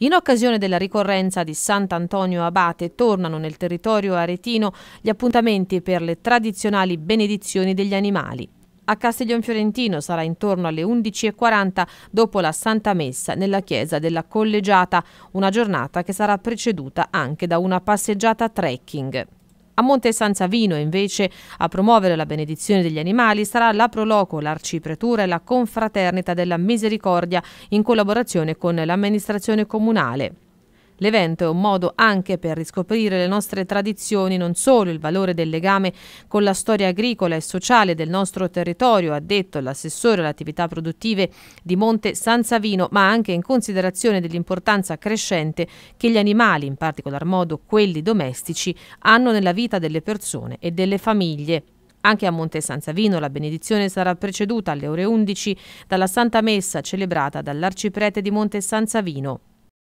In occasione della ricorrenza di Sant'Antonio Abate tornano nel territorio aretino gli appuntamenti per le tradizionali benedizioni degli animali. A Castiglion Fiorentino sarà intorno alle 11.40 dopo la Santa Messa nella chiesa della Collegiata, una giornata che sarà preceduta anche da una passeggiata trekking. A Monte San Savino, invece, a promuovere la benedizione degli animali sarà la Proloco, l'Arcipretura e la Confraternita della Misericordia in collaborazione con l'amministrazione comunale. L'evento è un modo anche per riscoprire le nostre tradizioni, non solo il valore del legame con la storia agricola e sociale del nostro territorio, ha detto l'assessore alle attività produttive di Monte San Savino, ma anche in considerazione dell'importanza crescente che gli animali, in particolar modo quelli domestici, hanno nella vita delle persone e delle famiglie. Anche a Monte San Savino la benedizione sarà preceduta alle ore 11 dalla Santa Messa celebrata dall'arciprete di Monte San Savino.